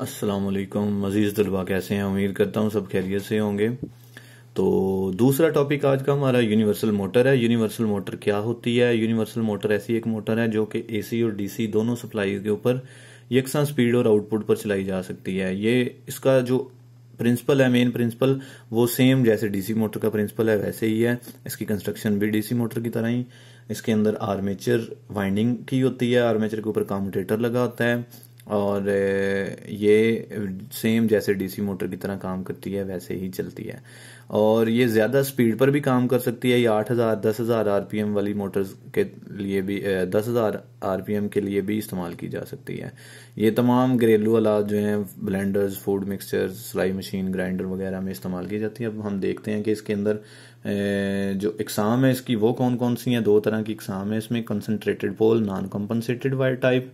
असलकम मज़ीज़ तलबा कैसे हैं उम्मीद करता हूँ सब खैरियत से होंगे तो दूसरा टॉपिक आज का हमारा यूनिवर्सल मोटर है यूनिवर्सल मोटर क्या होती है यूनिवर्सल मोटर ऐसी एक मोटर है जो कि एसी और डीसी दोनों सप्लाई के ऊपर यकसा स्पीड और आउटपुट पर चलाई जा सकती है ये इसका जो प्रिंसिपल है मेन प्रिंसिपल वो सेम जैसे डीसी मोटर का प्रिंसिपल है वैसे ही है इसकी कंस्ट्रक्शन भी डीसी मोटर की तरह ही इसके अंदर आर्मेचर वाइंडिंग की होती है आर्मेचर के ऊपर कामोटेटर लगा होता है और ये सेम जैसे डीसी मोटर की तरह काम करती है वैसे ही चलती है और ये ज़्यादा स्पीड पर भी काम कर सकती है ये आठ हज़ार दस हज़ार आर वाली मोटर्स के लिए भी दस हज़ार आर के लिए भी इस्तेमाल की जा सकती है ये तमाम घरेलू आलात जो हैं ब्लेंडर्स फूड मिक्सचर सिलाई मशीन ग्राइंडर वगैरह में इस्तेमाल की जाती है अब हम देखते हैं कि इसके अंदर जो इकसाम है इसकी वो कौन कौन सी हैं दो तरह की इकसाम है इसमें concentrated pole non compensated wire type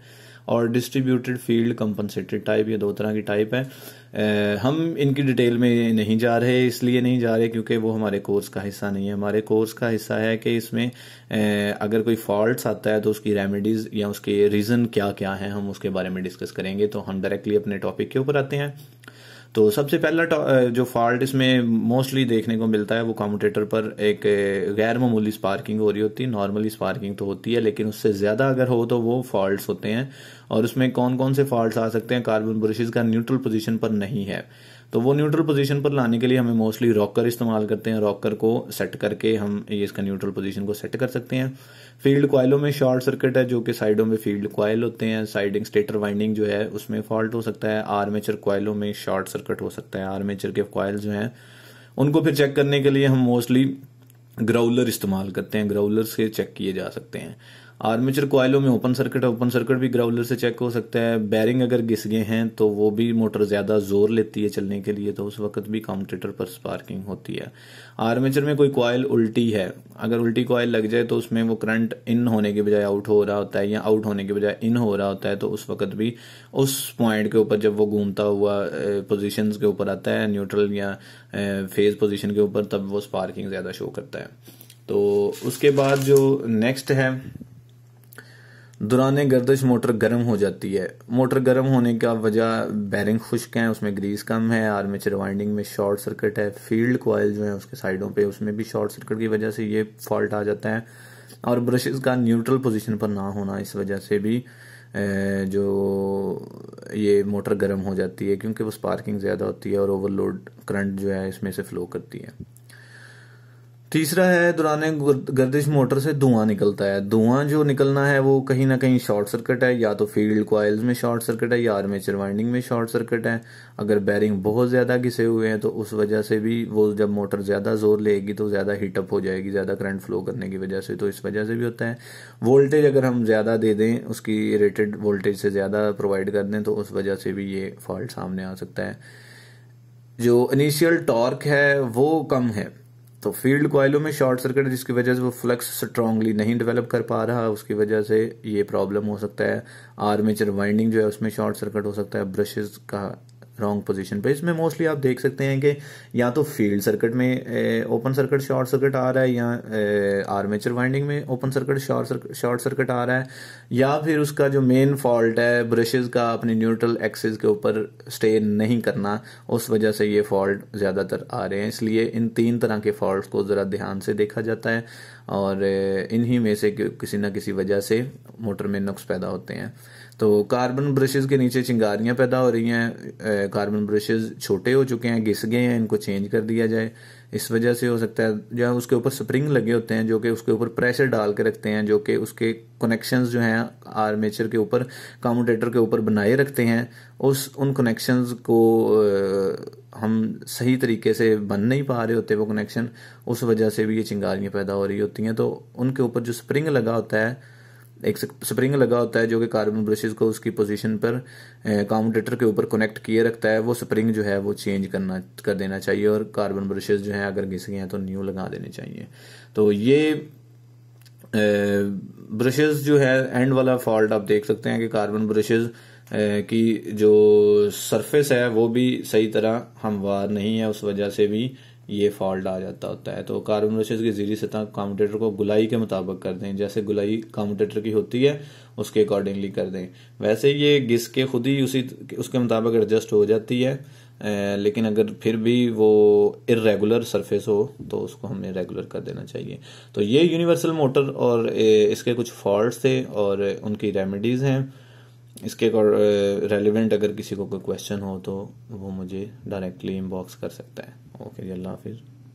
और डिस्ट्रीब्यूटेड फील्ड कंपनसेटेड टाइप ये दो तरह की टाइप है हम इनकी डिटेल में नहीं जा रहे इसलिए नहीं जा रहे क्योंकि वो हमारे कोर्स का हिस्सा नहीं है हमारे कोर्स का हिस्सा है कि इसमें अगर कोई फॉल्ट आता है तो उसकी रेमेडीज़ या उसके रीज़न क्या क्या है हम उसके बारे में डिस्कस करेंगे तो हम डायरेक्टली अपने टॉपिक के ऊपर आते हैं तो सबसे पहला जो फॉल्ट इसमें मोस्टली देखने को मिलता है वो कॉम्यूटेटर पर एक गैर मामूली स्पार्किंग हो रही होती है नॉर्मली स्पार्किंग तो होती है लेकिन उससे ज़्यादा अगर हो तो वो फॉल्ट होते हैं और उसमें कौन कौन से फॉल्ट आ सकते हैं कार्बन ब्रशेज का न्यूट्रल पोजिशन पर नहीं है तो वो न्यूट्रल पोजीशन पर लाने के लिए हमें मोस्टली रॉकर इस्तेमाल करते हैं रॉकर को सेट करके हम ये इसका न्यूट्रल पोजीशन को सेट कर सकते हैं फील्ड क्वाइलों में शॉर्ट सर्किट है जो कि साइडों में फील्ड कॉयल होते हैं साइडिंग स्टेटर वाइंडिंग जो है उसमें फॉल्ट हो सकता है आर्मेचर क्वाइलों में शॉर्ट सर्किट हो सकता है आर्मेचर के क्वाइल जो हैं उनको फिर चेक करने के लिए हम मोस्टली ग्राउलर इस्तेमाल करते हैं ग्राउलर से चेक किए जा सकते हैं आर्मेचर कोयलों में ओपन सर्किट ओपन सर्किट भी ग्राउलर से चेक हो सकता है बैरिंग अगर घिस गए हैं तो वो भी मोटर ज़्यादा जोर लेती है चलने के लिए तो उस वक्त भी काउंटेटर पर स्पार्किंग होती है आर्मेचर में कोई कोयल उल्टी है अगर उल्टी कोयल लग जाए तो उसमें वो करंट इन होने के बजाय आउट हो रहा होता है या आउट होने के बजाय इन हो रहा होता है तो उस वक्त भी उस पॉइंट के ऊपर जब वो घूमता हुआ पोजिशन के ऊपर आता है न्यूट्रल या फेज पोजिशन के ऊपर तब वो स्पार्किंग ज़्यादा शो करता है तो उसके बाद जो नेक्स्ट है दुराने गर्दश मोटर गर्म हो जाती है मोटर गर्म होने का वजह बैरिंग खुश्क है उसमें ग्रीस कम है आर्मेचर वाइंडिंग में शॉर्ट सर्किट है फील्ड कोयल जो है उसके साइडों पे उसमें भी शॉर्ट सर्किट की वजह से ये फॉल्ट आ जाता है और ब्रशेस का न्यूट्रल पोजीशन पर ना होना इस वजह से भी जो ये मोटर गर्म हो जाती है क्योंकि वो स्पार्किंग ज़्यादा होती है और ओवरलोड करंट जो है इसमें से फ्लो करती है तीसरा है दौरान गर्दिश मोटर से धुआं निकलता है धुआं जो निकलना है वो कहीं ना कहीं शॉर्ट सर्किट है या तो फील्ड क्वाइल्स में शॉर्ट सर्किट है या आर्मेचर वाइंडिंग में शॉर्ट सर्किट है अगर बैरिंग बहुत ज़्यादा घिसे हुए हैं तो उस वजह से भी वो जब मोटर ज़्यादा जोर लेगी तो ज़्यादा हीटअप हो जाएगी ज़्यादा करंट फ्लो करने की वजह से तो इस वजह से भी होता है वोल्टेज अगर हम ज़्यादा दे दें उसकी रेटेड वोल्टेज से ज़्यादा प्रोवाइड कर दें तो उस वजह से भी ये फॉल्ट सामने आ सकता है जो इनिशियल टॉर्क है वो कम है तो फील्ड क्वाइलों में शॉर्ट सर्किट जिसकी वजह से वो फ्लक्स स्ट्रांगली नहीं डेवलप कर पा रहा उसकी वजह से ये प्रॉब्लम हो सकता है आर्मेचर वाइंडिंग जो है उसमें शॉर्ट सर्किट हो सकता है ब्रशेज का रॉन्ग पोजीशन पे इसमें मोस्टली आप देख सकते हैं कि या तो फील्ड सर्किट में ओपन सर्किट शॉर्ट सर्किट आ रहा है या आर्मेचर वाइंडिंग में open circuit short short circuit आ रहा है या फिर उसका जो मेन फॉल्ट है ब्रशेज का अपने न्यूट्रल एक्सेस के ऊपर स्टे नहीं करना उस वजह से ये फॉल्ट ज़्यादातर आ रहे हैं इसलिए इन तीन तरह के फॉल्ट को ज़रा ध्यान से देखा जाता है और इन्हीं में से किसी ना किसी वजह से मोटर में नुक्स पैदा होते हैं तो कार्बन ब्रशेस के नीचे चिंगारियाँ पैदा हो रही हैं कार्बन ब्रशेस छोटे हो चुके हैं घिस गए हैं इनको चेंज कर दिया जाए इस वजह से हो सकता है या उसके ऊपर स्प्रिंग लगे होते हैं जो कि उसके ऊपर प्रेशर डाल के रखते हैं जो कि उसके कनेक्शन जो हैं आर्मेचर के ऊपर कामोटेटर के ऊपर बनाए रखते हैं उस उन कनेक्शन को हम सही तरीके से बन नहीं पा रहे होते वो कनेक्शन उस वजह से भी ये चिंगारियाँ पैदा हो रही होती हैं तो उनके ऊपर जो स्प्रिंग लगा होता है एक स्प्रिंग लगा होता है जो कि कार्बन ब्रशेज को उसकी पोजीशन पर काउंटेटर के ऊपर कनेक्ट किए रखता है वो स्प्रिंग जो है वो चेंज करना कर देना चाहिए और कार्बन ब्रशेज जो है अगर घिस गए हैं तो न्यू लगा देने चाहिए तो ये ब्रशेज जो है एंड वाला फॉल्ट आप देख सकते हैं कि कार्बन ब्रशेज की जो सरफेस है वो भी सही तरह हमवार नहीं है उस वजह से भी ये फॉल्ट आ जाता होता है तो कार्बन ब्रशेज की जीरी सतह काउंटेटर को गुलाई के मुताबिक कर दें जैसे गुलाई काउंटेटर की होती है उसके अकॉर्डिंगली कर दें वैसे ये घिस के खुद ही उसी उसके मुताबिक एडजस्ट हो जाती है लेकिन अगर फिर भी वो इरेगुलर सरफेस हो तो उसको हमने रेगुलर कर देना चाहिए तो ये यूनिवर्सल मोटर और इसके कुछ फॉल्ट थे और उनकी रेमेडीज़ हैं इसके रेलिवेंट अगर किसी को कोई क्वेश्चन हो तो वो मुझे डायरेक्टली इनबॉक्स कर सकता है وكريا الله حافظ